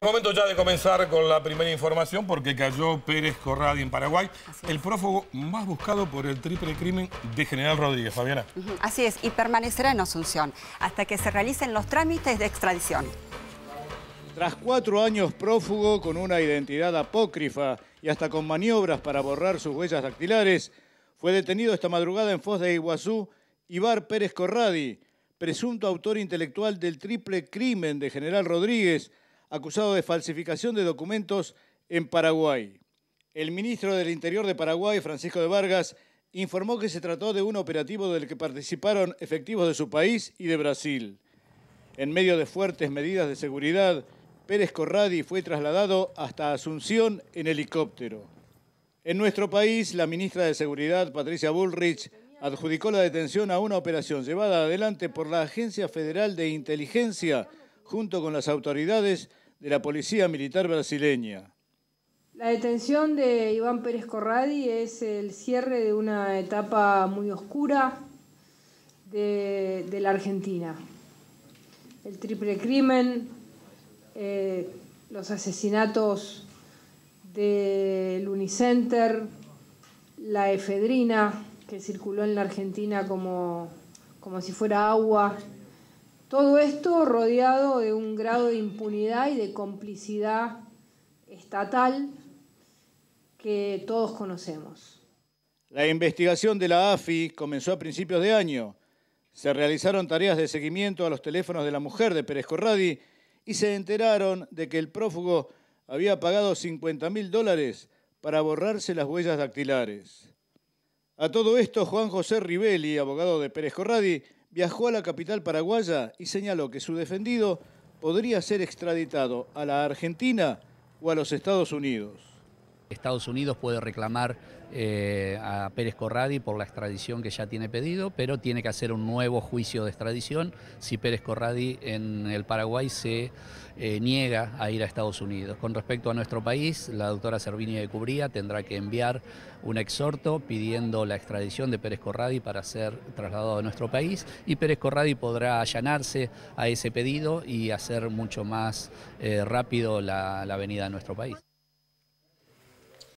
Es este momento ya de comenzar con la primera información porque cayó Pérez Corradi en Paraguay, el prófugo más buscado por el triple crimen de General Rodríguez. Fabiana. Así es, y permanecerá en Asunción hasta que se realicen los trámites de extradición. Tras cuatro años prófugo con una identidad apócrifa y hasta con maniobras para borrar sus huellas dactilares, fue detenido esta madrugada en Foz de Iguazú Ibar Pérez Corradi, presunto autor intelectual del triple crimen de General Rodríguez, acusado de falsificación de documentos en Paraguay. El ministro del Interior de Paraguay, Francisco de Vargas, informó que se trató de un operativo del que participaron efectivos de su país y de Brasil. En medio de fuertes medidas de seguridad, Pérez Corradi fue trasladado hasta Asunción en helicóptero. En nuestro país, la ministra de Seguridad, Patricia Bullrich, adjudicó la detención a una operación llevada adelante por la Agencia Federal de Inteligencia junto con las autoridades de la Policía Militar Brasileña. La detención de Iván Pérez Corradi es el cierre de una etapa muy oscura de, la Argentina. El triple crimen, eh, los asesinatos del Unicenter, la efedrina que circuló en la Argentina como, como si fuera agua, todo esto rodeado de un grado de impunidad y de complicidad estatal que todos conocemos. La investigación de la AFI comenzó a principios de año. Se realizaron tareas de seguimiento a los teléfonos de la mujer de Pérez Corradi y se enteraron de que el prófugo había pagado 50 mil dólares para borrarse las huellas dactilares. A todo esto, Juan José Rivelli, abogado de Pérez Corradi, viajó a la capital paraguaya y señaló que su defendido podría ser extraditado a la Argentina o a los Estados Unidos. Estados Unidos puede reclamar eh, a Pérez Corradi por la extradición que ya tiene pedido, pero tiene que hacer un nuevo juicio de extradición si Pérez Corradi en el Paraguay se eh, niega a ir a Estados Unidos. Con respecto a nuestro país, la doctora Servini de Cubría tendrá que enviar un exhorto pidiendo la extradición de Pérez Corradi para ser trasladado a nuestro país y Pérez Corradi podrá allanarse a ese pedido y hacer mucho más eh, rápido la, la venida a nuestro país.